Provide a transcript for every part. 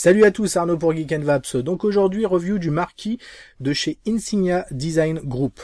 Salut à tous, Arnaud pour Geek Vaps. Donc aujourd'hui, review du marquis de chez Insignia Design Group.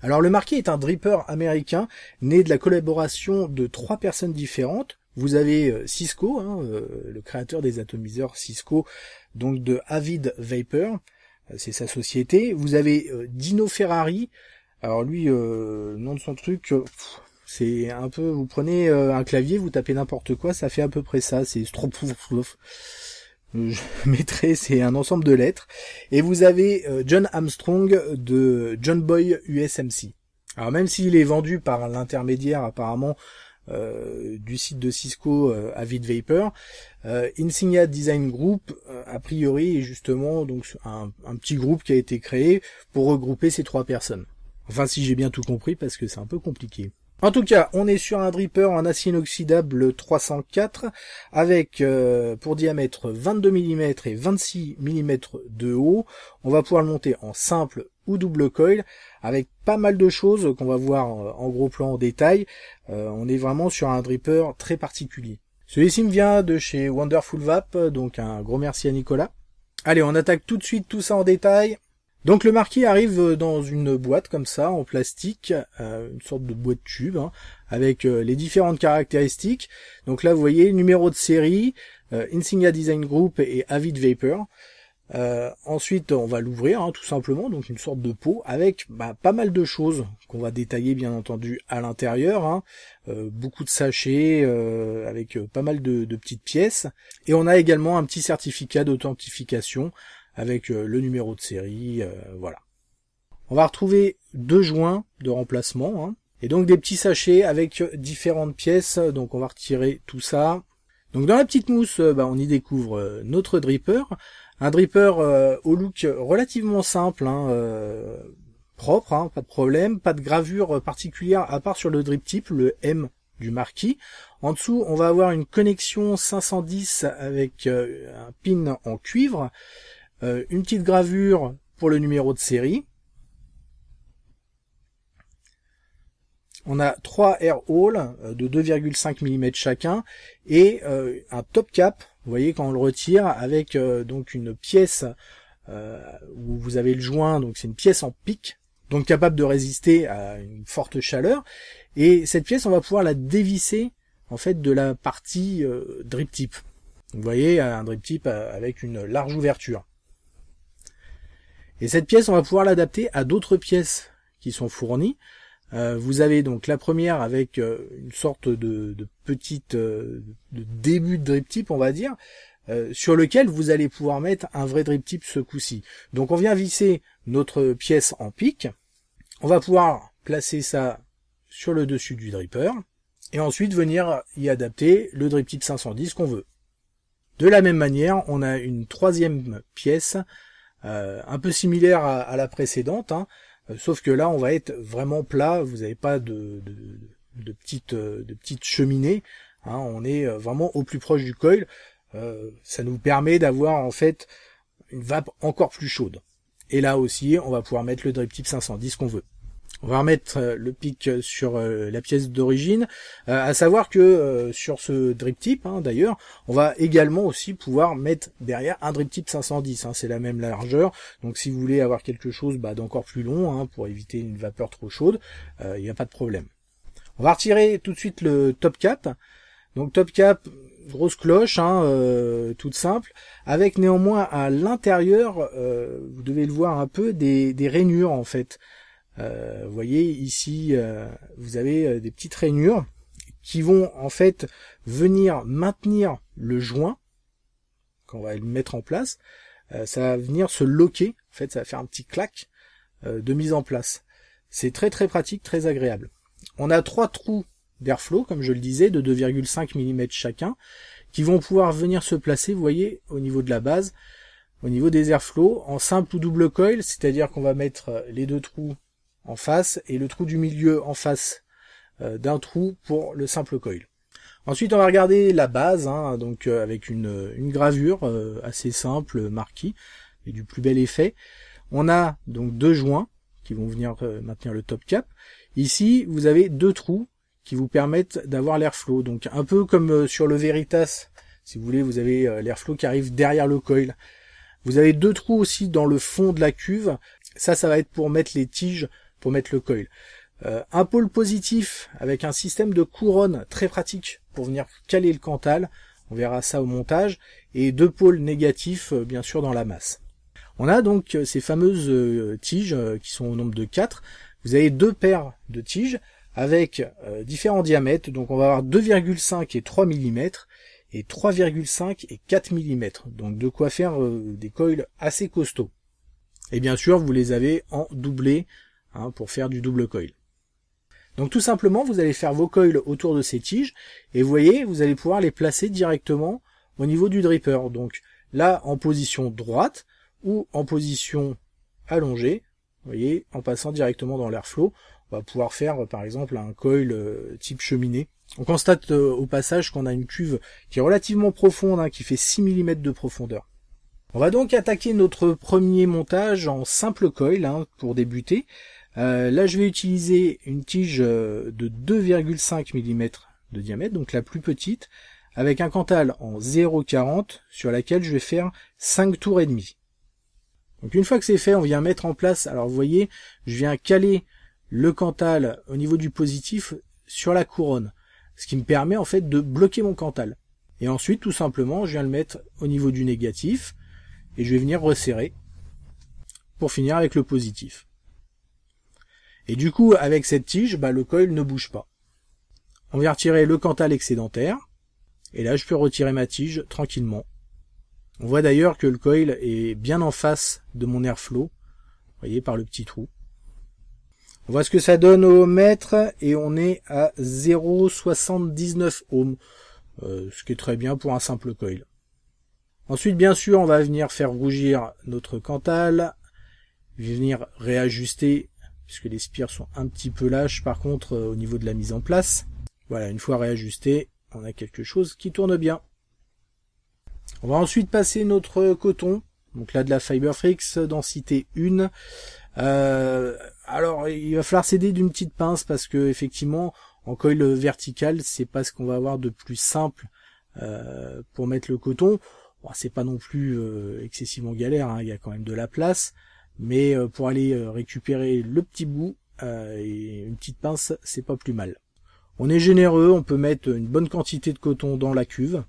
Alors le marquis est un dripper américain, né de la collaboration de trois personnes différentes. Vous avez euh, Cisco, hein, euh, le créateur des atomiseurs Cisco, donc de Avid Vapor, euh, c'est sa société. Vous avez Dino Ferrari, alors lui, nom de son truc, c'est un peu, vous prenez un clavier, vous tapez n'importe quoi, ça fait à peu près ça, c'est trop je mettrai, c'est un ensemble de lettres. Et vous avez euh, John Armstrong de John Boy USMC. Alors même s'il est vendu par l'intermédiaire apparemment euh, du site de Cisco euh, Avid Vapor, Insignia Design Group a priori est justement donc un, un petit groupe qui a été créé pour regrouper ces trois personnes. Enfin si j'ai bien tout compris parce que c'est un peu compliqué. En tout cas, on est sur un dripper en acier inoxydable 304 avec euh, pour diamètre 22 mm et 26 mm de haut. On va pouvoir le monter en simple ou double coil avec pas mal de choses qu'on va voir en gros plan en détail. Euh, on est vraiment sur un dripper très particulier. Celui-ci me vient de chez Wonderful Vap, donc un gros merci à Nicolas. Allez, on attaque tout de suite tout ça en détail. Donc le marquis arrive euh, dans une boîte comme ça, en plastique, euh, une sorte de boîte tube, hein, avec euh, les différentes caractéristiques. Donc là vous voyez, numéro de série, Insignia Design Group et Avid Vapor. ensuite on va l'ouvrir hein, tout simplement, donc une sorte de pot avec bah, pas mal de choses qu'on va détailler bien entendu à l'intérieur. Hein. beaucoup de sachets avec pas mal de, de petites pièces. Et on a également un petit certificat d'authentification avec euh, le numéro de série, euh, voilà. On va retrouver deux joints de remplacement, hein. et donc des petits sachets avec différentes pièces, donc on va retirer tout ça. Donc dans la petite mousse, euh, bah, on y découvre notre dripper, un dripper au look relativement simple, hein, propre, hein, pas de problème, pas de gravure particulière à part sur le drip type, le M du marquis. En dessous, on va avoir une connexion 510 avec un pin en cuivre euh, une petite gravure pour le numéro de série. On a trois air holes euh, de 2,5 mm chacun et euh, un top cap, vous voyez quand on le retire, avec donc une pièce où vous avez le joint, donc c'est une pièce en pic, donc capable de résister à une forte chaleur. Et cette pièce, on va pouvoir la dévisser en fait de la partie drip tip. Vous voyez un drip tip avec une large ouverture. Et cette pièce, on va pouvoir l'adapter à d'autres pièces qui sont fournies. Euh, vous avez donc la première avec euh, une sorte de, de petite euh, de début de drip type, on va dire, sur lequel vous allez pouvoir mettre un vrai drip type ce coup-ci. Donc on vient visser notre pièce en pic. On va pouvoir placer ça sur le dessus du dripper et ensuite venir y adapter le drip type 510 qu'on veut. De la même manière, on a une troisième pièce euh, un peu similaire à, la précédente, hein. euh, sauf que là on va être vraiment plat, vous n'avez pas de, de, de petites euh, de cheminées, hein. on est vraiment au plus proche du coil, ça nous permet d'avoir en fait une vape encore plus chaude. Et là aussi, on va pouvoir mettre le drip type 510 qu'on veut on va remettre euh, le pic euh, sur euh, la pièce d'origine, à savoir que sur ce drip tip hein, d'ailleurs, on va également aussi pouvoir mettre derrière un drip tip 510, hein, c'est la même largeur, donc si vous voulez avoir quelque chose bah, d'encore plus long hein, pour éviter une vapeur trop chaude, il n'y a pas de problème. On va retirer tout de suite le top cap, donc top cap, grosse cloche, hein, toute simple, avec néanmoins à l'intérieur, vous devez le voir un peu, des, des rainures en fait. Euh, vous voyez ici, euh, vous avez euh, des petites rainures qui vont en fait venir maintenir le joint qu'on va le mettre en place. ça va venir se loquer, en fait ça va faire un petit clac de mise en place. C'est très très pratique, très agréable. On a trois trous d'airflow, comme je le disais, de 2,5 mm chacun, qui vont pouvoir venir se placer, vous voyez, au niveau de la base, au niveau des airflows, en simple ou double coil, c'est-à-dire qu'on va mettre les deux trous en face et le trou du milieu en face euh, d'un trou pour le simple coil. Ensuite, on va regarder la base, hein, donc euh, avec une, euh, une gravure assez simple, marquée, et du plus bel effet. On a donc deux joints qui vont venir maintenir le top cap. Ici, vous avez deux trous qui vous permettent d'avoir l'air flow Donc un peu comme sur le Veritas, si vous voulez, vous avez l'air flow qui arrive derrière le coil. Vous avez deux trous aussi dans le fond de la cuve. Ça, ça va être pour mettre les tiges pour mettre le coil. Euh, un pôle positif avec un système de couronne très pratique pour venir caler le cantal, on verra ça au montage, et deux pôles négatifs euh, bien sûr dans la masse. On a donc euh, ces fameuses tiges qui sont au nombre de 4. Vous avez deux paires de tiges avec différents diamètres, donc on va avoir 2,5 et 3 mm, et 3,5 et 4 mm, donc de quoi faire des coils assez costauds. Et bien sûr, vous les avez en doublé Hein, pour faire du double coil. Donc tout simplement, vous allez faire vos coils autour de ces tiges, et vous voyez, vous allez pouvoir les placer directement au niveau du dripper. Donc là, en position droite, ou en position allongée, vous voyez, en passant directement dans l'airflow, on va pouvoir faire euh, par exemple un coil euh, type cheminée. On constate euh, au passage qu'on a une cuve qui est relativement profonde, hein, qui fait 6 mm de profondeur. On va donc attaquer notre premier montage en simple coil hein, pour débuter. Euh, là, je vais utiliser une tige euh, de 2,5 mm de diamètre, donc la plus petite, avec un cantal en 0,40 sur laquelle je vais faire 5 tours et demi. Donc une fois que c'est fait, on vient mettre en place, alors vous voyez, je viens caler le cantal au niveau du positif sur la couronne, ce qui me permet en fait de bloquer mon cantal. Et ensuite, tout simplement, je viens le mettre au niveau du négatif, et je vais venir resserrer, pour finir avec le positif. Et du coup, avec cette tige, bah, le coil ne bouge pas. On vient retirer le cantal excédentaire. Et là, je peux retirer ma tige tranquillement. On voit d'ailleurs que le coil est bien en face de mon airflow. Vous voyez, par le petit trou. On voit ce que ça donne au mètre et on est à 0,79 ohms. Euh, ce qui est très bien pour un simple coil. Ensuite, bien sûr, on va venir faire rougir notre cantal, venir réajuster puisque les spires sont un petit peu lâches par contre euh, au niveau de la mise en place. Voilà, une fois réajusté, on a quelque chose qui tourne bien. On va ensuite passer notre coton, donc là de la Fiberfrix, densité 1. Euh, alors il va falloir s'aider d'une petite pince parce que effectivement en coil vertical c'est pas ce qu'on va avoir de plus simple euh, pour mettre le coton. c'est pas non plus excessivement galère, hein, il y a quand même de la place mais euh, pour aller euh, récupérer le petit bout euh, et une petite pince, c'est pas plus mal. On est généreux, on peut mettre une bonne quantité de coton dans la cuve.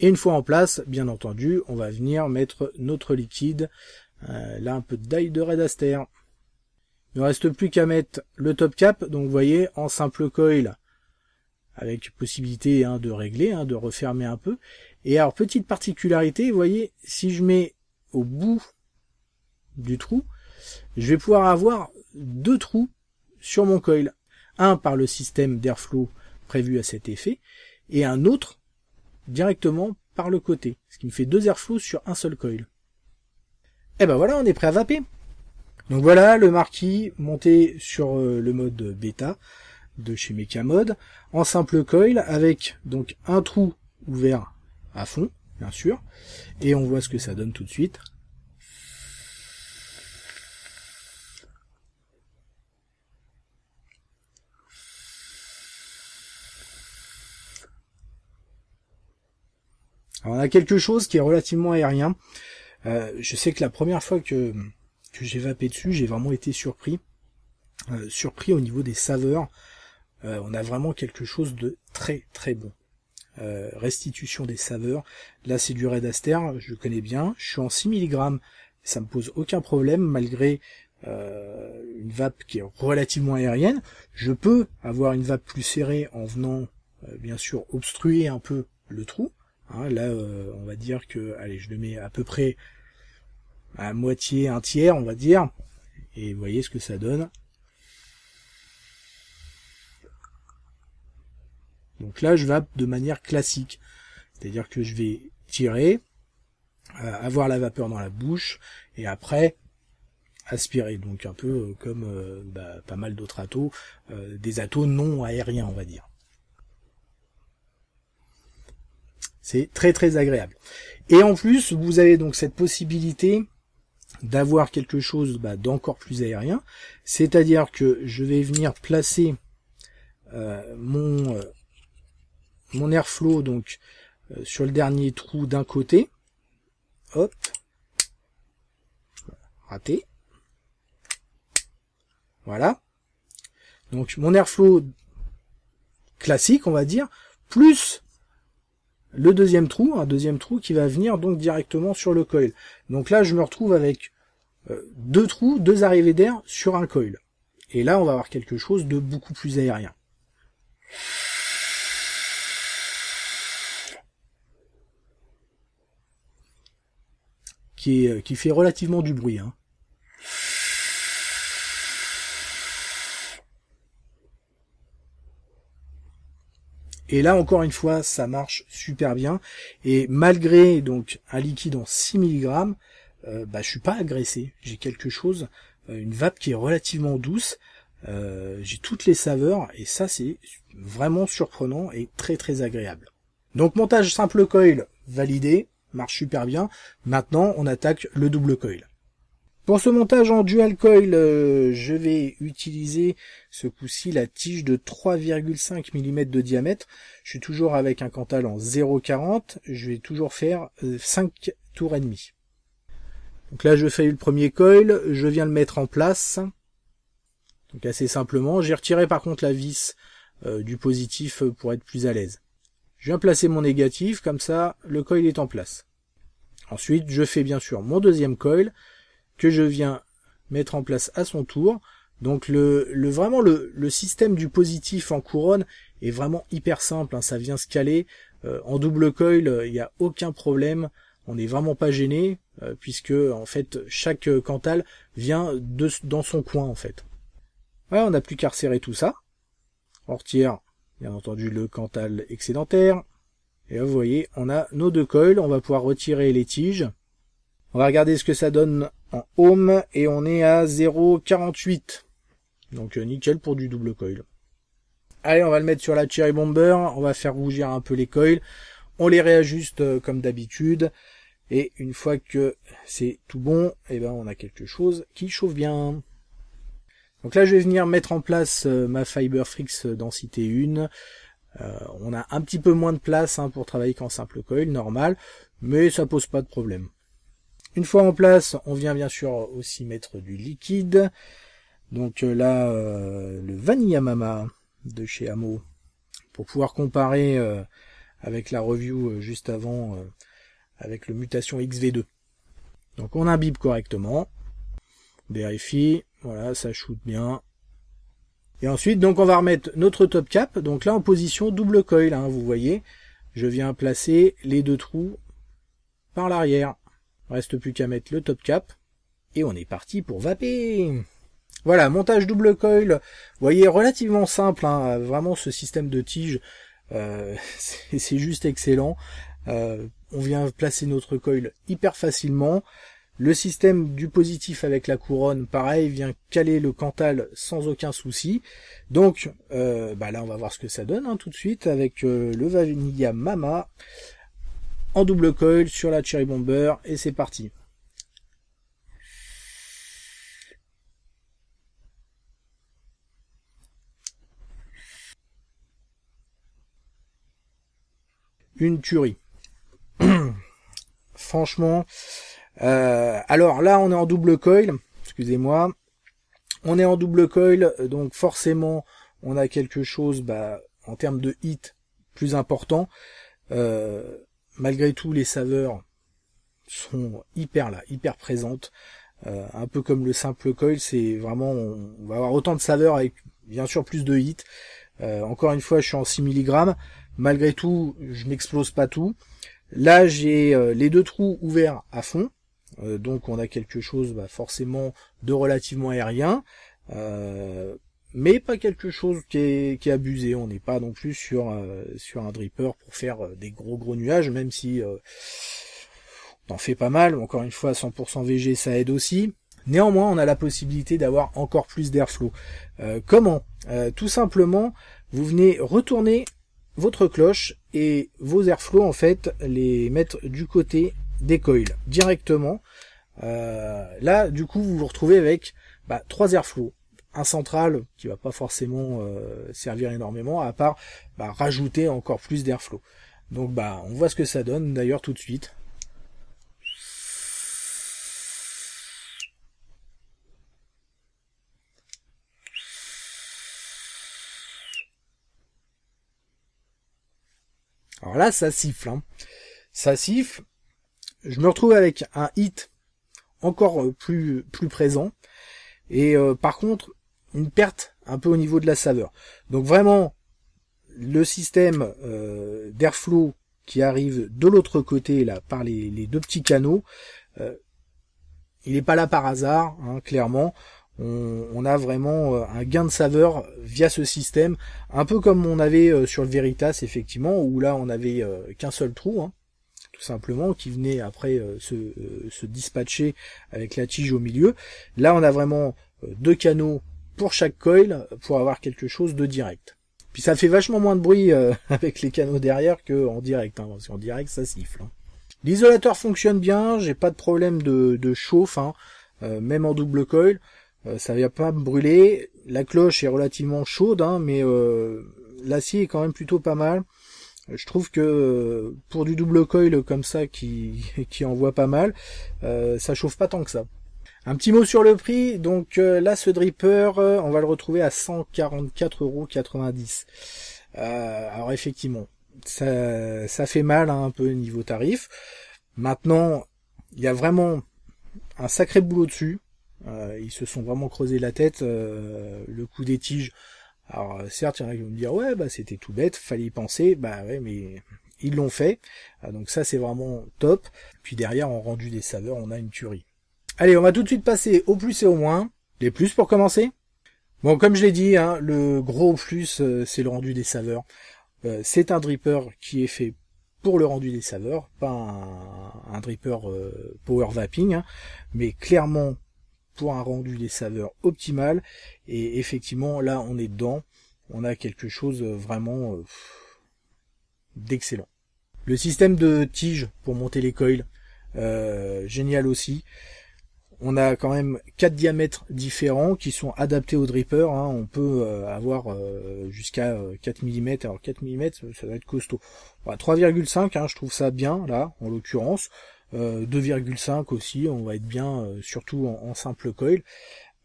Et une fois en place, bien entendu, on va venir mettre notre liquide. là, un peu d'ail de Red Aster. Il ne reste plus qu'à mettre le top cap, donc vous voyez, en simple coil, avec possibilité hein, de régler, hein, de refermer un peu. Et alors, petite particularité, vous voyez, si je mets au bout du trou, je vais pouvoir avoir deux trous sur mon coil. Un par le système d'airflow prévu à cet effet, et un autre directement par le côté, ce qui me fait deux airflows sur un seul coil. Et eh ben voilà, on est prêt à vaper. Donc voilà, le marquis monté sur euh, le mode bêta de chez Mode, en simple coil, avec donc un trou ouvert à fond, bien sûr, et on voit ce que ça donne tout de suite. on a quelque chose qui est relativement aérien. Euh, je sais que la première fois que, que j'ai vapé dessus, j'ai vraiment été surpris. Euh, surpris au niveau des saveurs. Euh, on a vraiment quelque chose de très très bon. restitution des saveurs. Là c'est du Red Aster, je connais bien. Je suis en 6 mg. Ça me pose aucun problème malgré une vape qui est relativement aérienne. Je peux avoir une vape plus serrée en venant bien sûr obstruer un peu le trou. Hein, là, euh, on va dire que, allez, je le mets à peu près à moitié, un tiers, on va dire. Et vous voyez ce que ça donne. Donc là, je vais de manière classique. C'est-à-dire que je vais tirer, euh, avoir la vapeur dans la bouche, et après aspirer. Donc un peu euh, comme bah, pas mal d'autres atos, des atos non aériens, on va dire. C'est très très agréable. Et en plus, vous avez donc cette possibilité d'avoir quelque chose bah, d'encore plus aérien. C'est-à-dire que je vais venir placer euh, mon, euh, mon airflow donc euh, sur le dernier trou d'un côté. Hop. Raté. Voilà. Donc mon airflow classique, on va dire, plus le deuxième trou, un deuxième trou qui va venir donc directement sur le coil. Donc là, je me retrouve avec euh, deux trous, deux arrivées d'air sur un coil. Et là, on va avoir quelque chose de beaucoup plus aérien. Qui, euh, qui fait relativement du bruit. Hein. Et là, encore une fois, ça marche super bien. Et malgré donc un liquide en 6 mg, euh, bah, je suis pas agressé. J'ai quelque chose, euh, une vape qui est relativement douce. Euh, j'ai toutes les saveurs et ça c'est vraiment surprenant et très très agréable. Donc montage simple coil validé, marche super bien. Maintenant on attaque le double coil. Pour ce montage en dual coil, euh, je vais utiliser ce coup-ci la tige de 3,5 mm de diamètre. Je suis toujours avec un cantal en 0,40. Je vais toujours faire 5 euh, tours et demi. Donc là, je fais le premier coil. Je viens le mettre en place. Donc assez simplement. J'ai retiré par contre la vis euh, du positif pour être plus à l'aise. Je viens placer mon négatif. Comme ça, le coil est en place. Ensuite, je fais bien sûr mon deuxième coil que je viens mettre en place à son tour. Donc le, vraiment le, système du positif en couronne est vraiment hyper simple, hein. ça vient se caler. Euh, en double coil, euh, il n'y a aucun problème, on n'est vraiment pas gêné, euh, puisque en fait chaque cantal vient de, dans son coin en fait. Voilà, on n'a plus qu'à resserrer tout ça. retire bien entendu le cantal excédentaire. Et là vous voyez, on a nos deux coils, on va pouvoir retirer les tiges. On va regarder ce que ça donne en ohm et on est à 0,48. Donc euh, nickel pour du double coil. Allez, on va le mettre sur la Cherry Bomber, on va faire rougir un peu les coils, on les réajuste euh, comme d'habitude, et une fois que c'est tout bon, eh ben on a quelque chose qui chauffe bien. Donc là je vais venir mettre en place euh, ma Fiberfrix densité 1. on a un petit peu moins de place hein, pour travailler qu'en simple coil normal, mais ça pose pas de problème. Une fois en place, on vient bien sûr aussi mettre du liquide. Donc euh, là, euh, le Vanilla Mama de chez Amo. pour pouvoir comparer euh, avec la review juste avant, avec le Mutation XV2. Donc on imbibe correctement, vérifie, voilà, ça shoote bien. Et ensuite, donc on va remettre notre top cap, donc là en position double coil, hein, vous voyez, je viens placer les deux trous par l'arrière. Reste plus qu'à mettre le top cap. Et on est parti pour vaper Voilà, montage double coil. Vous voyez, relativement simple. Hein, vraiment, ce système de tige, euh, c'est juste excellent. Euh, on vient placer notre coil hyper facilement. Le système du positif avec la couronne, pareil, vient caler le Cantal sans aucun souci. Donc, euh, bah là, on va voir ce que ça donne hein, tout de suite avec le Vanilla Mama en double coil sur la Cherry Bomber et c'est parti. Une tuerie. Franchement, euh, alors là on est en double coil, excusez-moi, on est en double coil, donc forcément on a quelque chose bah, en termes de hit plus important. Euh, malgré tout, les saveurs sont hyper là, hyper présentes. Euh, un peu comme le simple coil, c'est vraiment, on, va avoir autant de saveurs avec bien sûr plus de hits. Euh, encore une fois, je suis en 6 mg. Malgré tout, je n'explose pas tout. Là, j'ai euh, les deux trous ouverts à fond. donc on a quelque chose bah, forcément de relativement aérien mais pas quelque chose qui est, qui abusé. On n'est pas non plus sur, euh, sur un dripper pour faire euh, des gros gros nuages, même si euh, on en fait pas mal. Encore une fois, 100% VG, ça aide aussi. Néanmoins, on a la possibilité d'avoir encore plus d'airflow. comment Tout simplement, vous venez retourner votre cloche et vos airflows, en fait, les mettre du côté des coils directement. là, du coup, vous vous retrouvez avec bah, trois airflows un central qui va pas forcément euh, servir énormément à part bah, rajouter encore plus d'airflow. Donc bah on voit ce que ça donne d'ailleurs tout de suite. Alors là ça siffle, hein. ça siffle. Je me retrouve avec un hit encore euh, plus plus présent. Et euh, par contre, une perte un peu au niveau de la saveur. Donc vraiment, le système euh, d'airflow qui arrive de l'autre côté là par les, deux petits canaux, euh, il n'est pas là par hasard, hein, clairement. On, a vraiment euh, un gain de saveur via ce système, un peu comme on avait euh, sur le Veritas effectivement, où là on avait qu'un seul trou, hein, tout simplement, qui venait après se, se dispatcher avec la tige au milieu. Là on a vraiment deux canaux pour chaque coil pour avoir quelque chose de direct. Puis ça fait vachement moins de bruit euh, avec les canaux derrière que en direct, hein, parce qu'en direct ça siffle. Hein. L'isolateur fonctionne bien, j'ai pas de problème de, de chauffe, hein, euh, même en double coil, ça euh, ça vient pas me brûler. La cloche est relativement chaude, hein, mais l'acier est quand même plutôt pas mal. Je trouve que pour du double coil comme ça qui, qui envoie pas mal, ça chauffe pas tant que ça. Un petit mot sur le prix. Donc euh, là, ce dripper, euh, on va le retrouver à 144,90€. Euh, alors effectivement, ça, ça fait mal hein, un peu niveau tarif. Maintenant, il y a vraiment un sacré boulot dessus. Euh, ils se sont vraiment creusé la tête. le coup des tiges. Alors certes, il y en a qui vont me dire ouais, bah c'était tout bête, fallait y penser. Bah ouais, mais ils l'ont fait. donc ça, c'est vraiment top. Puis derrière, en rendu des saveurs, on a une tuerie. Allez, on va tout de suite passer au plus et au moins. Les plus pour commencer. Bon, comme je l'ai dit, hein, le gros plus, euh, c'est le rendu des saveurs. Euh, c'est un dripper qui est fait pour le rendu des saveurs, pas un, dripper euh, power vaping, hein, mais clairement pour un rendu des saveurs optimal. Et effectivement, là, on est dedans. On a quelque chose vraiment d'excellent. Le système de tige pour monter les coils, génial aussi on a quand même quatre diamètres différents qui sont adaptés au dripper. Hein. On peut euh, avoir euh, jusqu'à 4 euh, mm. Alors 4 mm, ça doit être costaud. 3,5, hein, je trouve ça bien là, en l'occurrence. Euh, 2,5 aussi, on va être bien, surtout en, simple coil.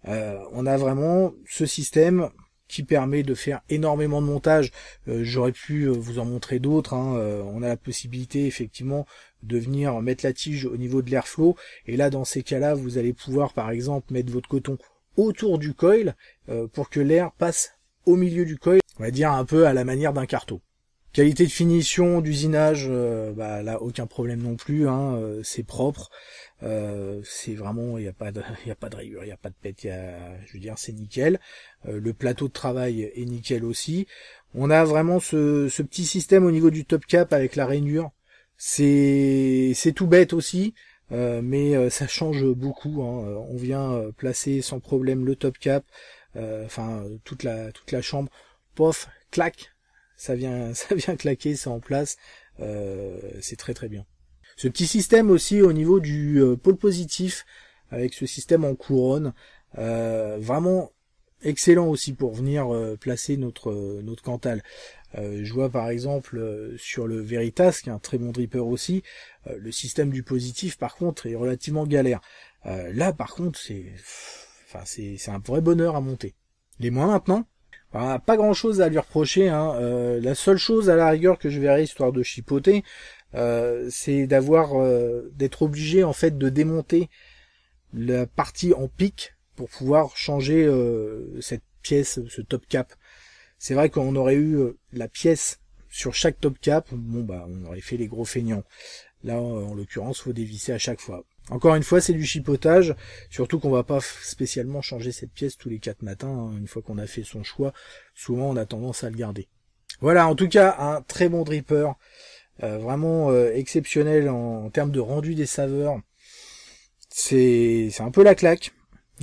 on a vraiment ce système qui permet de faire énormément de montage. J'aurais pu vous en montrer d'autres. Hein. on a la possibilité effectivement de venir mettre la tige au niveau de l'air l'airflow. Et là, dans ces cas-là, vous allez pouvoir, par exemple, mettre votre coton autour du coil euh, pour que l'air passe au milieu du coil, on va dire un peu à la manière d'un carton. Qualité de finition, d'usinage, euh, bah, là aucun problème non plus, hein, euh, c'est propre, c'est vraiment, il n'y a pas de, a pas de rayures, il n'y a pas de pète, je veux dire, c'est nickel. le plateau de travail est nickel aussi. On a vraiment ce, ce, petit système au niveau du top cap avec la rainure c'est c'est tout bête aussi, euh, mais euh, ça change beaucoup. Hein. Euh, on vient placer sans problème le top cap, enfin toute la toute la chambre. Pof, clac, ça vient ça vient claquer, ça en place. c'est très très bien. Ce petit système aussi au niveau du pôle positif avec ce système en couronne, vraiment excellent aussi pour venir placer notre notre Cantal. Euh, je vois par exemple euh, sur le Veritas, qui est un très bon dripper aussi, euh, le système du positif par contre est relativement galère. là par contre c'est, enfin c'est, un vrai bonheur à monter. Les moins maintenant, bah, pas grand chose à lui reprocher. Hein. la seule chose à la rigueur que je verrai histoire de chipoter, c'est d'avoir, d'être obligé en fait de démonter la partie en pic pour pouvoir changer cette pièce, ce top cap. C'est vrai qu'on aurait eu euh, la pièce sur chaque top cap, bon bah on aurait fait les gros feignants. Là en l'occurrence faut dévisser à chaque fois. Encore une fois c'est du chipotage, surtout qu'on va pas spécialement changer cette pièce tous les quatre matins, hein, une fois qu'on a fait son choix, souvent on a tendance à le garder. Voilà en tout cas un très bon dripper, euh, vraiment euh, exceptionnel en, en, termes de rendu des saveurs. C'est un peu la claque,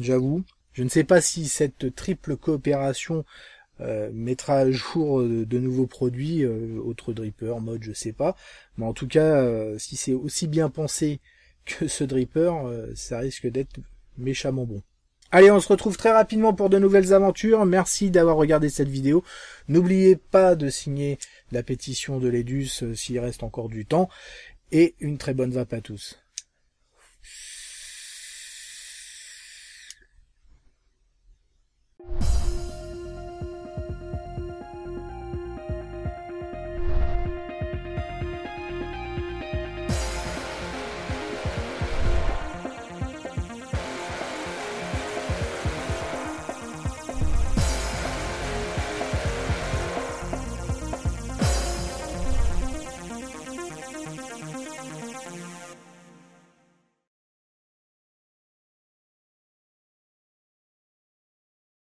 j'avoue. Je ne sais pas si cette triple coopération euh, mettra à jour euh, de, nouveaux produits, euh, autre autres dripper, mode, je sais pas. Mais en tout cas, si c'est aussi bien pensé que ce dripper, ça risque d'être méchamment bon. Allez, on se retrouve très rapidement pour de nouvelles aventures. Merci d'avoir regardé cette vidéo. N'oubliez pas de signer la pétition de l'Edus s'il reste encore du temps. Et une très bonne vape à tous.